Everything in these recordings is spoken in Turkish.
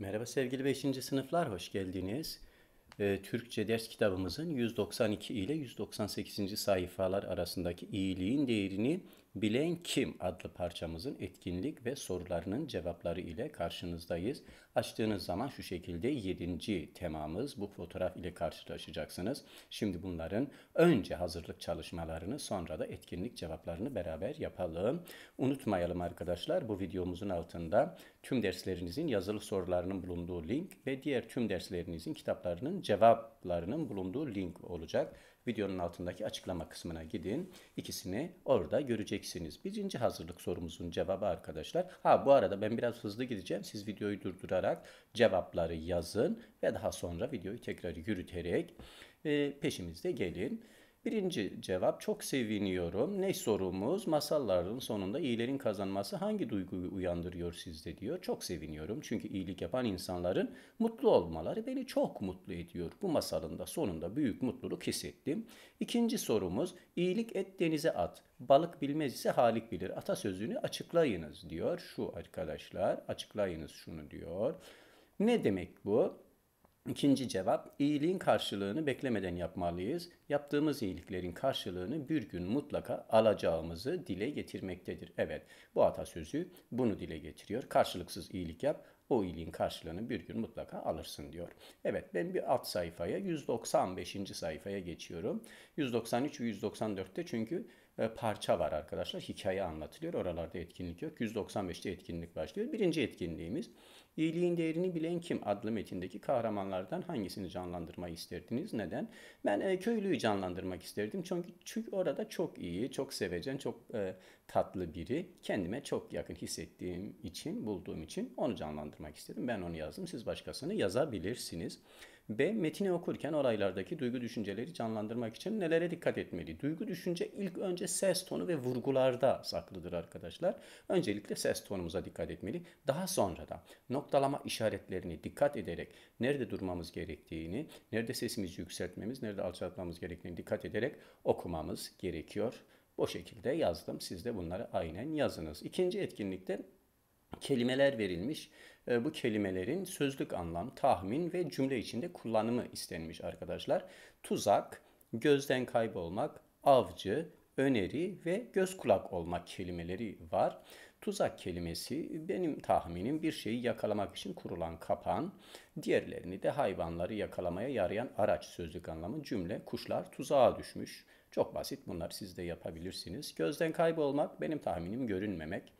Merhaba sevgili 5. sınıflar, hoş geldiniz. Ee, Türkçe ders kitabımızın 192 ile 198. sayfalar arasındaki iyiliğin değerini Bilen Kim adlı parçamızın etkinlik ve sorularının cevapları ile karşınızdayız. Açtığınız zaman şu şekilde 7. temamız bu fotoğraf ile karşılaşacaksınız. Şimdi bunların önce hazırlık çalışmalarını sonra da etkinlik cevaplarını beraber yapalım. Unutmayalım arkadaşlar bu videomuzun altında tüm derslerinizin yazılı sorularının bulunduğu link ve diğer tüm derslerinizin kitaplarının cevaplarının bulunduğu link olacak videonun altındaki açıklama kısmına gidin. İkisini orada göreceksiniz. Birinci hazırlık sorumuzun cevabı arkadaşlar. Ha bu arada ben biraz hızlı gideceğim. Siz videoyu durdurarak cevapları yazın ve daha sonra videoyu tekrar yürüterek e, peşimizde gelin. Birinci cevap çok seviniyorum. Ne sorumuz? Masalların sonunda iyilerin kazanması hangi duyguyu uyandırıyor sizde diyor. Çok seviniyorum çünkü iyilik yapan insanların mutlu olmaları beni çok mutlu ediyor. Bu masalın da sonunda büyük mutluluk hissettim. İkinci sorumuz iyilik et denize at. Balık bilmez ise halik bilir. Atasözünü açıklayınız diyor. Şu arkadaşlar açıklayınız şunu diyor. Ne demek bu? İkinci cevap, iyiliğin karşılığını beklemeden yapmalıyız. Yaptığımız iyiliklerin karşılığını bir gün mutlaka alacağımızı dile getirmektedir. Evet, bu atasözü bunu dile getiriyor. Karşılıksız iyilik yap, o iyiliğin karşılığını bir gün mutlaka alırsın diyor. Evet ben bir alt sayfaya 195. sayfaya geçiyorum. 193 ve 194'te çünkü e, parça var arkadaşlar. Hikaye anlatılıyor. Oralarda etkinlik yok. 195'te etkinlik başlıyor. Birinci etkinliğimiz İyiliğin Değerini Bilen Kim adlı metindeki kahramanlardan hangisini canlandırmayı isterdiniz? Neden? Ben e, köylüyü canlandırmak isterdim. Çünkü, çünkü orada çok iyi, çok sevecen, çok e, tatlı biri. Kendime çok yakın hissettiğim için, bulduğum için onu canlandırmak istedim. Ben onu yazdım. Siz başkasını yazabilirsiniz. B. Metini okurken oraylardaki duygu düşünceleri canlandırmak için nelere dikkat etmeli? Duygu düşünce ilk önce ses tonu ve vurgularda saklıdır arkadaşlar. Öncelikle ses tonumuza dikkat etmeli. Daha sonra da noktalama işaretlerini dikkat ederek nerede durmamız gerektiğini, nerede sesimizi yükseltmemiz, nerede alçaltmamız gerektiğini dikkat ederek okumamız gerekiyor. O şekilde yazdım. Siz de bunları aynen yazınız. İkinci etkinlikte kelimeler verilmiş. Ee, bu kelimelerin sözlük anlam, tahmin ve cümle içinde kullanımı istenmiş arkadaşlar. Tuzak, gözden kaybolmak, avcı, öneri ve göz kulak olmak kelimeleri var. Tuzak kelimesi benim tahminim bir şeyi yakalamak için kurulan kapan, diğerlerini de hayvanları yakalamaya yarayan araç sözlük anlamı cümle kuşlar tuzağa düşmüş. Çok basit bunlar siz de yapabilirsiniz. Gözden kaybolmak benim tahminim görünmemek.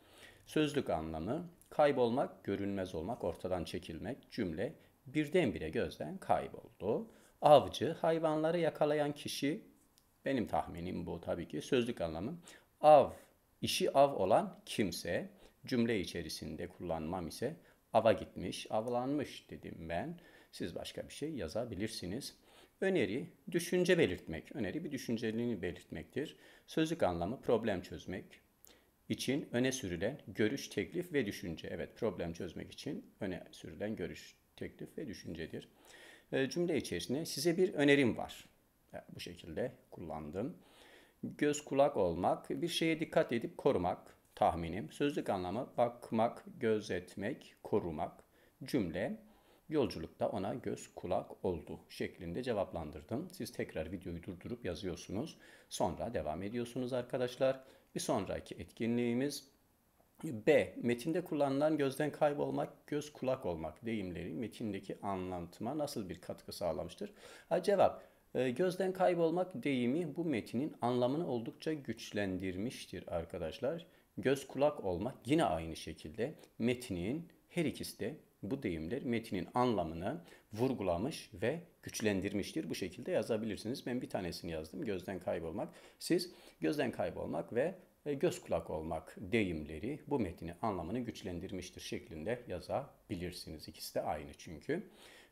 Sözlük anlamı kaybolmak, görünmez olmak, ortadan çekilmek, cümle birdenbire gözden kayboldu. Avcı, hayvanları yakalayan kişi, benim tahminim bu tabii ki sözlük anlamı. Av, işi av olan kimse, cümle içerisinde kullanmam ise ava gitmiş, avlanmış dedim ben. Siz başka bir şey yazabilirsiniz. Öneri, düşünce belirtmek. Öneri bir düşünceliğini belirtmektir. Sözlük anlamı problem çözmek, için öne sürülen görüş, teklif ve düşünce. Evet problem çözmek için öne sürülen görüş, teklif ve düşüncedir. Ee, cümle içerisinde size bir önerim var. bu şekilde kullandım. Göz kulak olmak, bir şeye dikkat edip korumak, tahminim. Sözlük anlamı bakmak, gözetmek, korumak. Cümle yolculukta ona göz kulak oldu şeklinde cevaplandırdım. Siz tekrar videoyu durdurup yazıyorsunuz. Sonra devam ediyorsunuz arkadaşlar. Bir sonraki etkinliğimiz B. Metinde kullanılan gözden kaybolmak, göz kulak olmak deyimleri metindeki anlatıma nasıl bir katkı sağlamıştır? Ha, cevap. E, gözden kaybolmak deyimi bu metinin anlamını oldukça güçlendirmiştir arkadaşlar. Göz kulak olmak yine aynı şekilde metinin her ikisi de bu deyimler metinin anlamını vurgulamış ve güçlendirmiştir. Bu şekilde yazabilirsiniz. Ben bir tanesini yazdım. Gözden kaybolmak. Siz gözden kaybolmak ve e, göz kulak olmak deyimleri bu metni anlamını güçlendirmiştir şeklinde yazabilirsiniz. İkisi de aynı çünkü.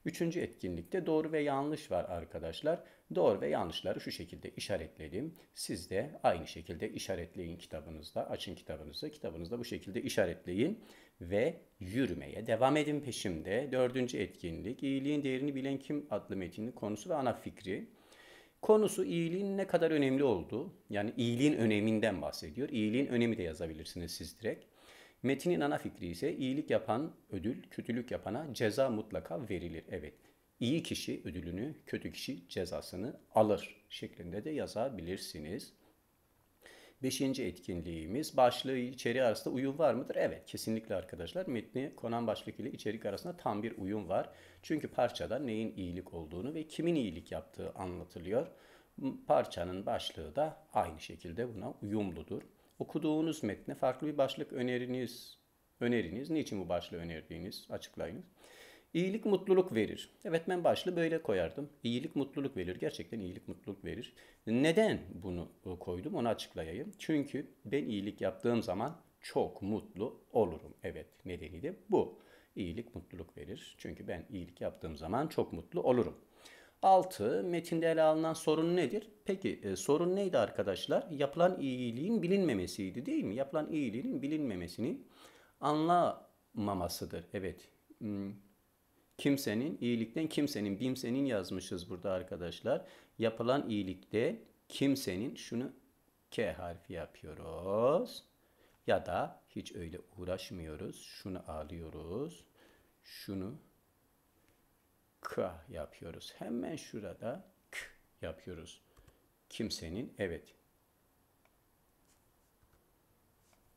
Üçüncü etkinlikte doğru ve yanlış var arkadaşlar. Doğru ve yanlışları şu şekilde işaretledim. Siz de aynı şekilde işaretleyin kitabınızda. Açın kitabınızı. Kitabınızda bu şekilde işaretleyin ve yürümeye devam edin peşimde. Dördüncü etkinlik iyiliğin değerini bilen kim adlı metinin konusu ve ana fikri. Konusu iyiliğin ne kadar önemli olduğu, yani iyiliğin öneminden bahsediyor. İyiliğin önemi de yazabilirsiniz siz direkt. Metinin ana fikri ise iyilik yapan ödül, kötülük yapana ceza mutlaka verilir. Evet, iyi kişi ödülünü, kötü kişi cezasını alır şeklinde de yazabilirsiniz. Beşinci etkinliğimiz başlığı içeriği arasında uyum var mıdır? Evet kesinlikle arkadaşlar metni konan başlık ile içerik arasında tam bir uyum var. Çünkü parçada neyin iyilik olduğunu ve kimin iyilik yaptığı anlatılıyor. Parçanın başlığı da aynı şekilde buna uyumludur okuduğunuz metne farklı bir başlık öneriniz, öneriniz, niçin bu başlığı önerdiğiniz açıklayınız. İyilik mutluluk verir. Evet ben başlığı böyle koyardım. İyilik mutluluk verir. Gerçekten iyilik mutluluk verir. Neden bunu e, koydum onu açıklayayım. Çünkü ben iyilik yaptığım zaman çok mutlu olurum. Evet nedeni de bu. İyilik mutluluk verir. Çünkü ben iyilik yaptığım zaman çok mutlu olurum. 6. Metinde ele alınan sorun nedir? Peki e, sorun neydi arkadaşlar? Yapılan iyiliğin bilinmemesiydi değil mi? Yapılan iyiliğin bilinmemesinin anlamamasıdır. Evet. Hmm. Kimsenin iyilikten kimsenin bimsenin yazmışız burada arkadaşlar. Yapılan iyilikte kimsenin şunu K harfi yapıyoruz. Ya da hiç öyle uğraşmıyoruz. Şunu alıyoruz. Şunu k yapıyoruz. Hemen şurada k yapıyoruz. Kimsenin evet.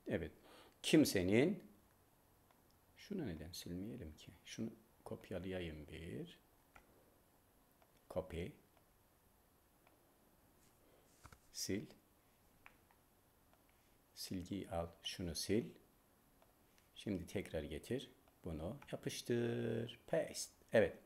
Evet. Kimsenin şunu neden silmeyelim ki? Şunu kopyalayayım bir. Copy. Sil. Silgiyi al. Şunu sil. Şimdi tekrar getir. Bunu yapıştır. Paste. Evet.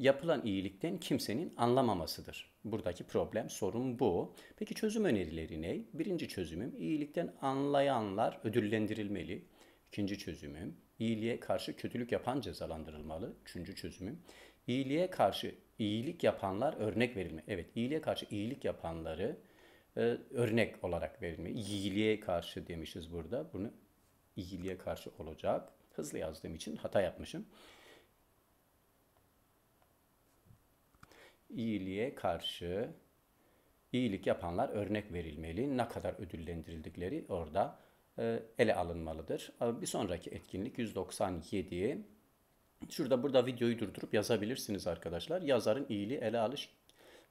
yapılan iyilikten kimsenin anlamamasıdır. Buradaki problem, sorun bu. Peki çözüm önerileri ne? Birinci çözümüm iyilikten anlayanlar ödüllendirilmeli. İkinci çözümüm iyiliğe karşı kötülük yapan cezalandırılmalı. Üçüncü çözümüm iyiliğe karşı iyilik yapanlar örnek verilmeli. Evet, iyiliğe karşı iyilik yapanları e, örnek olarak verilmeli. İyiliğe karşı demişiz burada. Bunu iyiliğe karşı olacak. Hızlı yazdığım için hata yapmışım. iyiliğe karşı iyilik yapanlar örnek verilmeli. Ne kadar ödüllendirildikleri orada e, ele alınmalıdır. E, bir sonraki etkinlik 197. Şurada burada videoyu durdurup yazabilirsiniz arkadaşlar. Yazarın iyiliği ele alış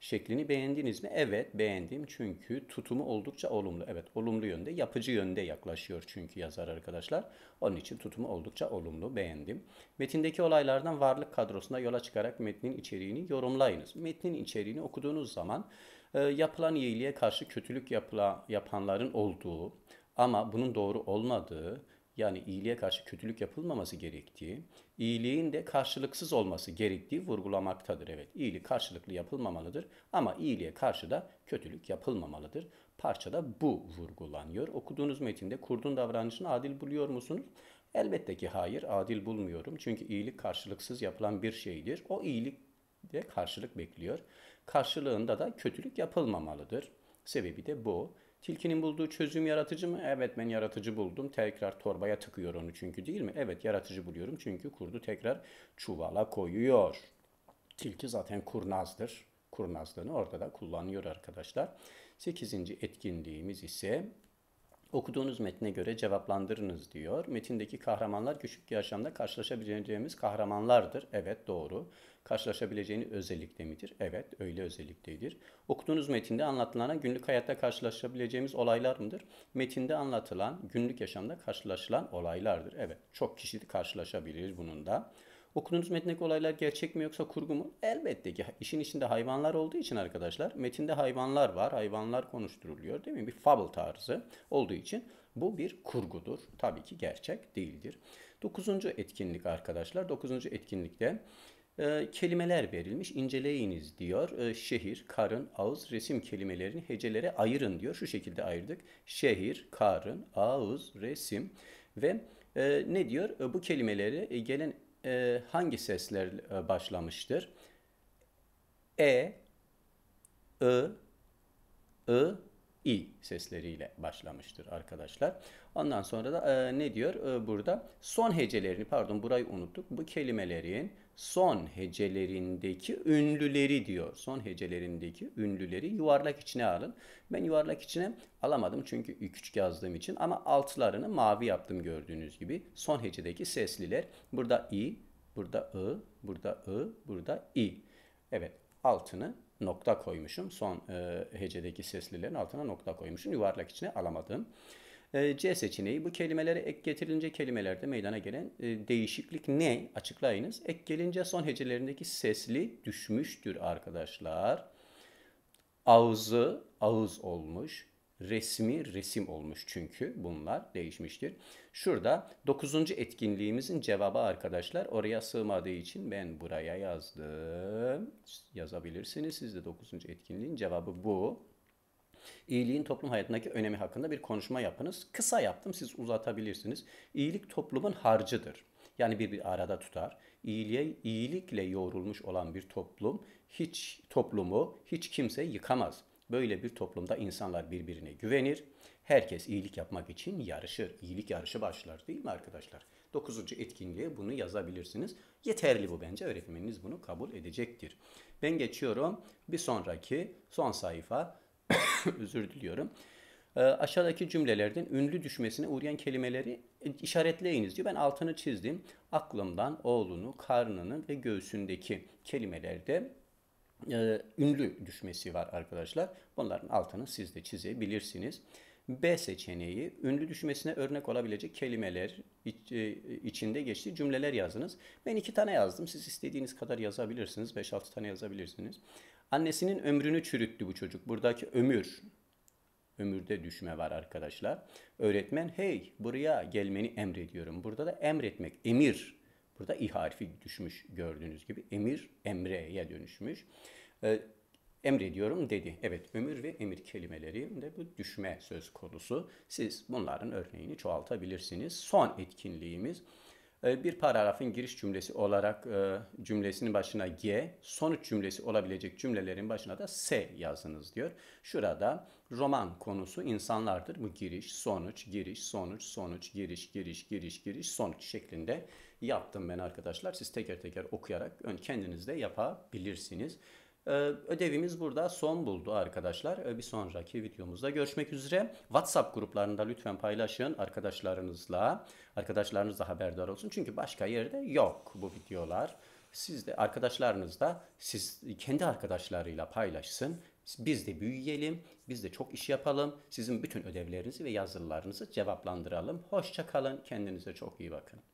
şeklini beğendiniz mi? Evet beğendim çünkü tutumu oldukça olumlu. Evet olumlu yönde yapıcı yönde yaklaşıyor çünkü yazar arkadaşlar. Onun için tutumu oldukça olumlu beğendim. Metindeki olaylardan varlık kadrosuna yola çıkarak metnin içeriğini yorumlayınız. Metnin içeriğini okuduğunuz zaman e, yapılan iyiliğe karşı kötülük yapıla, yapanların olduğu ama bunun doğru olmadığı yani iyiliğe karşı kötülük yapılmaması gerektiği iyiliğin de karşılıksız olması gerektiği vurgulamaktadır. Evet, iyilik karşılıklı yapılmamalıdır ama iyiliğe karşı da kötülük yapılmamalıdır. Parçada bu vurgulanıyor. Okuduğunuz metinde kurdun davranışını adil buluyor musunuz? Elbette ki hayır, adil bulmuyorum. Çünkü iyilik karşılıksız yapılan bir şeydir. O iyilik de karşılık bekliyor. Karşılığında da kötülük yapılmamalıdır. Sebebi de bu. Tilkinin bulduğu çözüm yaratıcı mı? Evet ben yaratıcı buldum. Tekrar torbaya tıkıyor onu çünkü değil mi? Evet yaratıcı buluyorum çünkü kurdu tekrar çuvala koyuyor. Tilki zaten kurnazdır. Kurnazlığını orada da kullanıyor arkadaşlar. Sekizinci etkinliğimiz ise Okuduğunuz metne göre cevaplandırınız diyor. Metindeki kahramanlar küçük yaşamda karşılaşabileceğimiz kahramanlardır. Evet doğru. Karşılaşabileceğini özellikle midir? Evet öyle özelliktedir. Okuduğunuz metinde anlatılan günlük hayatta karşılaşabileceğimiz olaylar mıdır? Metinde anlatılan günlük yaşamda karşılaşılan olaylardır. Evet çok kişi karşılaşabilir bunun da. Okuduğunuz metndeki olaylar gerçek mi yoksa kurgu mu? Elbette ki işin içinde hayvanlar olduğu için arkadaşlar metinde hayvanlar var. Hayvanlar konuşturuluyor değil mi? Bir fable tarzı olduğu için bu bir kurgudur. Tabii ki gerçek değildir. Dokuzuncu etkinlik arkadaşlar. Dokuzuncu etkinlikte e, kelimeler verilmiş. İnceleyiniz diyor. E, şehir, karın, ağız, resim kelimelerini hecelere ayırın diyor. Şu şekilde ayırdık. Şehir, karın, ağız, resim ve e, ne diyor? E, bu kelimeleri e, gelen e, hangi sesler e, başlamıştır? E, I, I, i sesleriyle başlamıştır arkadaşlar. Ondan sonra da e, ne diyor e, burada? Son hecelerini pardon burayı unuttuk. Bu kelimelerin son hecelerindeki ünlüleri diyor. Son hecelerindeki ünlüleri yuvarlak içine alın. Ben yuvarlak içine alamadım çünkü üç yazdığım için ama altlarını mavi yaptım gördüğünüz gibi. Son hecedeki sesliler burada i, burada ı, burada ı, burada i. Evet altını nokta koymuşum. Son e, hecedeki seslilerin altına nokta koymuşum. Yuvarlak içine alamadım. E, C seçeneği bu kelimelere ek getirilince kelimelerde meydana gelen e, değişiklik ne? Açıklayınız. Ek gelince son hecelerindeki sesli düşmüştür arkadaşlar. Ağzı ağız olmuş resmi resim olmuş çünkü bunlar değişmiştir. Şurada 9. etkinliğimizin cevabı arkadaşlar oraya sığmadığı için ben buraya yazdım. Yazabilirsiniz siz de 9. etkinliğin cevabı bu. İyiliğin toplum hayatındaki önemi hakkında bir konuşma yapınız. Kısa yaptım siz uzatabilirsiniz. İyilik toplumun harcıdır. Yani bir, bir arada tutar. İyiliğe, iyilikle yoğrulmuş olan bir toplum hiç toplumu hiç kimse yıkamaz. Böyle bir toplumda insanlar birbirine güvenir. Herkes iyilik yapmak için yarışır. İyilik yarışı başlar değil mi arkadaşlar? Dokuzuncu etkinliğe bunu yazabilirsiniz. Yeterli bu bence. Öğretmeniniz bunu kabul edecektir. Ben geçiyorum. Bir sonraki son sayfa. Özür diliyorum. E, aşağıdaki cümlelerden ünlü düşmesine uğrayan kelimeleri işaretleyiniz diyor. Ben altını çizdim. Aklımdan oğlunu, karnını ve göğsündeki kelimelerde e, ünlü düşmesi var arkadaşlar. Bunların altını siz de çizebilirsiniz. B seçeneği ünlü düşmesine örnek olabilecek kelimeler iç, e, içinde geçtiği cümleler yazınız. Ben iki tane yazdım. Siz istediğiniz kadar yazabilirsiniz. 5-6 tane yazabilirsiniz. Annesinin ömrünü çürüttü bu çocuk. Buradaki ömür ömürde düşme var arkadaşlar. Öğretmen hey buraya gelmeni emrediyorum. Burada da emretmek, emir Burada i harfi düşmüş gördüğünüz gibi. Emir emreye dönüşmüş. E, ee, emrediyorum dedi. Evet ömür ve emir kelimeleri de bu düşme söz konusu. Siz bunların örneğini çoğaltabilirsiniz. Son etkinliğimiz e, bir paragrafın giriş cümlesi olarak e, cümlesinin başına G, sonuç cümlesi olabilecek cümlelerin başına da S yazınız diyor. Şurada roman konusu insanlardır. Bu giriş, sonuç, giriş, sonuç, sonuç, giriş, giriş, giriş, giriş, sonuç şeklinde yaptım ben arkadaşlar. Siz teker teker okuyarak kendiniz de yapabilirsiniz. Ee, ödevimiz burada son buldu arkadaşlar. Ee, bir sonraki videomuzda görüşmek üzere. WhatsApp gruplarında lütfen paylaşın arkadaşlarınızla. Arkadaşlarınız da haberdar olsun. Çünkü başka yerde yok bu videolar. Siz de arkadaşlarınız da siz kendi arkadaşlarıyla paylaşsın. Biz de büyüyelim, biz de çok iş yapalım. Sizin bütün ödevlerinizi ve yazılarınızı cevaplandıralım. Hoşça kalın, kendinize çok iyi bakın.